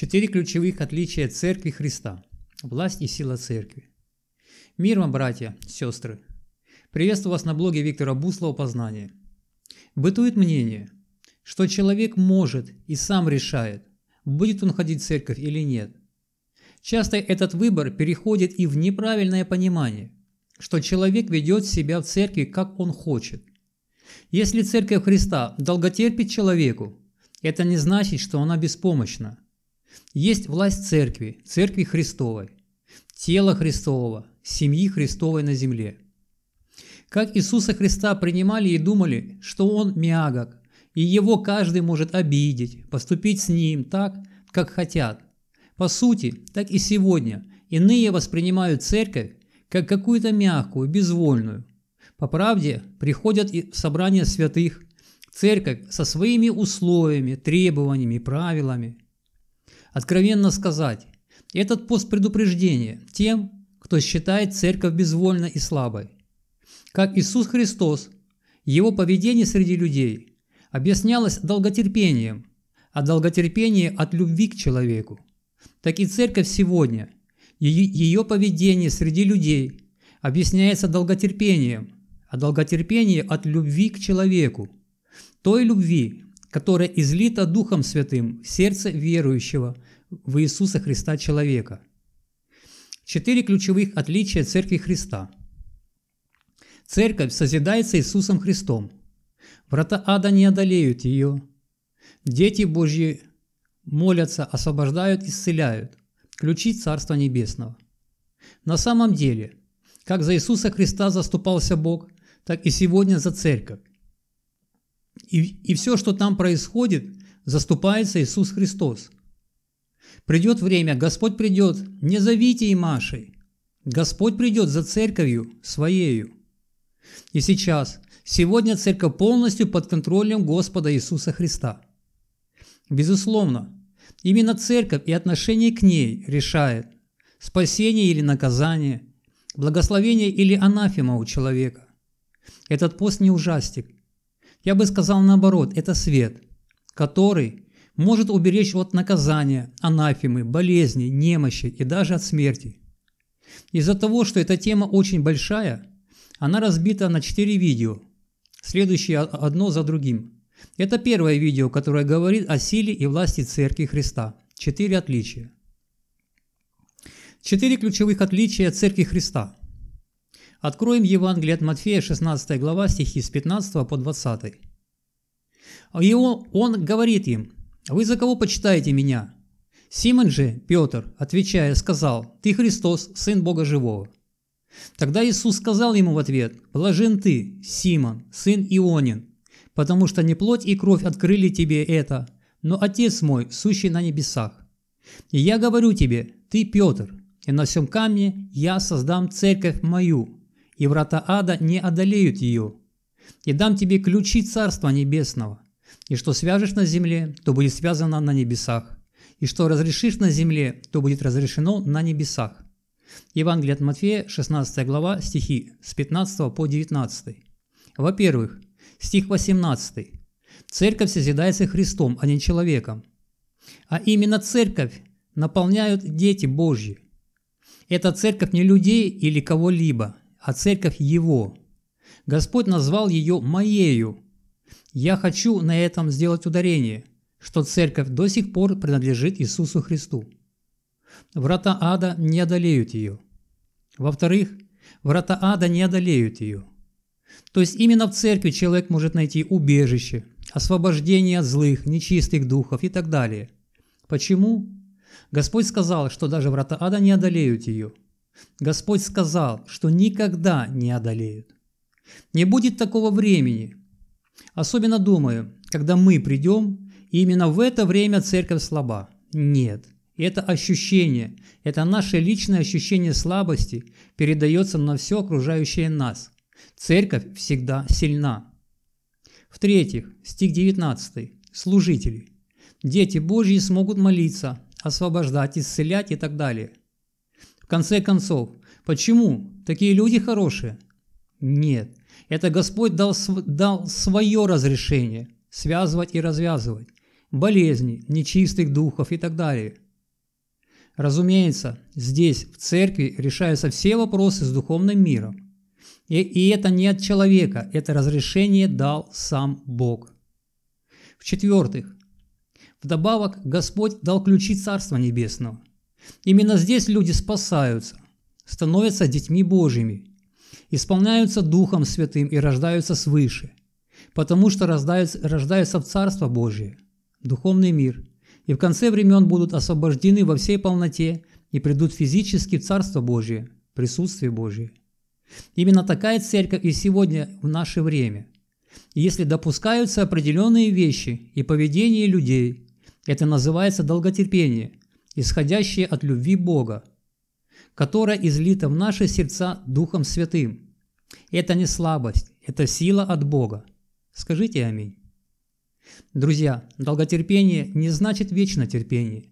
Четыре ключевых отличия Церкви Христа. Власть и сила Церкви. Мир вам, братья, сестры. Приветствую вас на блоге Виктора Буслова «Познание». Бытует мнение, что человек может и сам решает, будет он ходить в церковь или нет. Часто этот выбор переходит и в неправильное понимание, что человек ведет себя в церкви, как он хочет. Если церковь Христа долготерпит человеку, это не значит, что она беспомощна – есть власть церкви, церкви Христовой, тела Христового, семьи Христовой на земле. Как Иисуса Христа принимали и думали, что Он мягок, и Его каждый может обидеть, поступить с Ним так, как хотят. По сути, так и сегодня иные воспринимают церковь как какую-то мягкую, безвольную. По правде, приходят и в собрание святых, церковь со своими условиями, требованиями, правилами – Откровенно сказать, этот пост предупреждение тем, кто считает церковь безвольной и слабой. Как Иисус Христос, его поведение среди людей объяснялось долготерпением, а долготерпение от любви к человеку. Так и церковь сегодня, ее поведение среди людей объясняется долготерпением, а долготерпение от любви к человеку, той любви, которое излито Духом Святым в сердце верующего в Иисуса Христа человека. Четыре ключевых отличия Церкви Христа. Церковь созидается Иисусом Христом. Врата ада не одолеют ее. Дети Божьи молятся, освобождают, исцеляют. Ключи Царства Небесного. На самом деле, как за Иисуса Христа заступался Бог, так и сегодня за Церковь. И, и все, что там происходит, заступается Иисус Христос. Придет время, Господь придет, не зовите и Машей. Господь придет за церковью своею. И сейчас, сегодня церковь полностью под контролем Господа Иисуса Христа. Безусловно, именно церковь и отношение к ней решает спасение или наказание, благословение или анафема у человека. Этот пост не ужастик, я бы сказал наоборот, это свет, который может уберечь от наказания, анафемы, болезни, немощи и даже от смерти. Из-за того, что эта тема очень большая, она разбита на 4 видео, следующие одно за другим. Это первое видео, которое говорит о силе и власти Церкви Христа. Четыре отличия. Четыре ключевых отличия Церкви Христа. Откроем Евангелие от Матфея, 16 глава, стихи с 15 по 20. И он, он говорит им, «Вы за кого почитаете меня?» Симон же, Петр, отвечая, сказал, «Ты Христос, Сын Бога Живого». Тогда Иисус сказал ему в ответ, «Блажен ты, Симон, сын Ионин, потому что не плоть и кровь открыли тебе это, но Отец мой, сущий на небесах. И я говорю тебе, ты Петр, и на всем камне я создам церковь мою, и врата ада не одолеют ее. И дам тебе ключи Царства Небесного, и что свяжешь на земле, то будет связано на небесах, и что разрешишь на земле, то будет разрешено на небесах». Евангелие от Матфея, 16 глава, стихи с 15 по 19. Во-первых, стих 18. Церковь созидается Христом, а не человеком. А именно церковь наполняют дети Божьи. Это церковь не людей или кого-либо – а церковь Его. Господь назвал ее «моею». Я хочу на этом сделать ударение, что церковь до сих пор принадлежит Иисусу Христу. Врата ада не одолеют ее. Во-вторых, врата ада не одолеют ее. То есть именно в церкви человек может найти убежище, освобождение от злых, нечистых духов и так далее. Почему? Господь сказал, что даже врата ада не одолеют ее – Господь сказал, что никогда не одолеют. Не будет такого времени. Особенно думаю, когда мы придем, и именно в это время церковь слаба. Нет, это ощущение, это наше личное ощущение слабости передается на все окружающее нас. Церковь всегда сильна. В-третьих, стих 19. Служители. Дети Божьи смогут молиться, освобождать, исцелять и так далее – конце концов, почему такие люди хорошие? Нет, это Господь дал, дал свое разрешение связывать и развязывать болезни, нечистых духов и так далее. Разумеется, здесь, в церкви, решаются все вопросы с духовным миром. И, и это не от человека, это разрешение дал сам Бог. В-четвертых, вдобавок Господь дал ключи Царства Небесного. Именно здесь люди спасаются, становятся детьми Божьими, исполняются Духом Святым и рождаются свыше, потому что рождаются, рождаются в Царство Божие, духовный мир, и в конце времен будут освобождены во всей полноте и придут физически в Царство Божие, присутствие Божие. Именно такая церковь и сегодня в наше время. И если допускаются определенные вещи и поведение людей, это называется долготерпение – исходящее от любви Бога, которая излита в наши сердца Духом Святым. Это не слабость, это сила от Бога. Скажите аминь. Друзья, долготерпение не значит вечно терпение.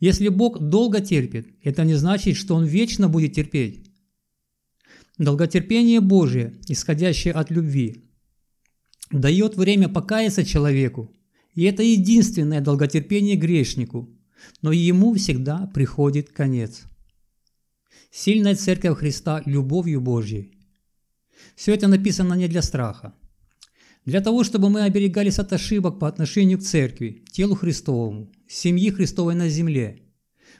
Если Бог долго терпит, это не значит, что Он вечно будет терпеть. Долготерпение Божие, исходящее от любви, дает время покаяться человеку, и это единственное долготерпение грешнику, но ему всегда приходит конец. Сильная Церковь Христа любовью Божьей. Все это написано не для страха. Для того, чтобы мы оберегались от ошибок по отношению к Церкви, телу Христовому, семьи Христовой на земле,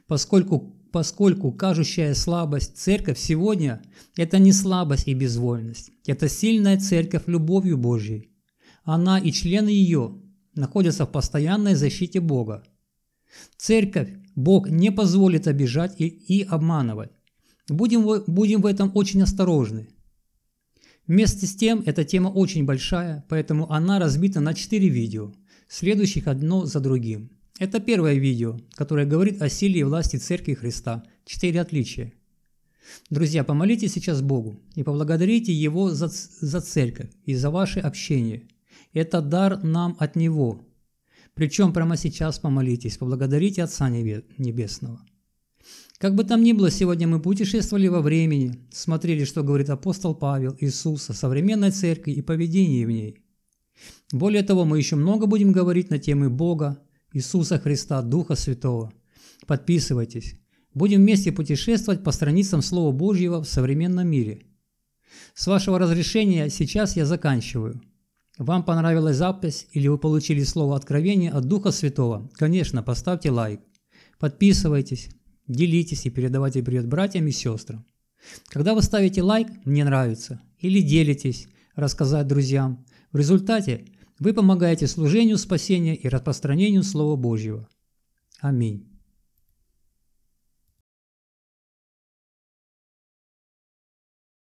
поскольку, поскольку кажущая слабость Церковь сегодня – это не слабость и безвольность, это сильная Церковь любовью Божьей. Она и члены ее находятся в постоянной защите Бога – Церковь Бог не позволит обижать и, и обманывать. Будем, будем в этом очень осторожны. Вместе с тем, эта тема очень большая, поэтому она разбита на 4 видео, следующих одно за другим. Это первое видео, которое говорит о силе и власти Церкви Христа, четыре отличия. Друзья, помолитесь сейчас Богу и поблагодарите Его за, за Церковь и за ваше общение. Это дар нам от Него – причем прямо сейчас помолитесь, поблагодарите Отца Небесного. Как бы там ни было, сегодня мы путешествовали во времени, смотрели, что говорит апостол Павел, Иисус о современной церкви и поведении в ней. Более того, мы еще много будем говорить на темы Бога, Иисуса Христа, Духа Святого. Подписывайтесь. Будем вместе путешествовать по страницам Слова Божьего в современном мире. С вашего разрешения сейчас я заканчиваю. Вам понравилась запись или вы получили слово откровения от Духа Святого? Конечно, поставьте лайк. Подписывайтесь, делитесь и передавайте привет братьям и сестрам. Когда вы ставите лайк «Мне нравится» или делитесь, рассказать друзьям, в результате вы помогаете служению спасения и распространению Слова Божьего. Аминь.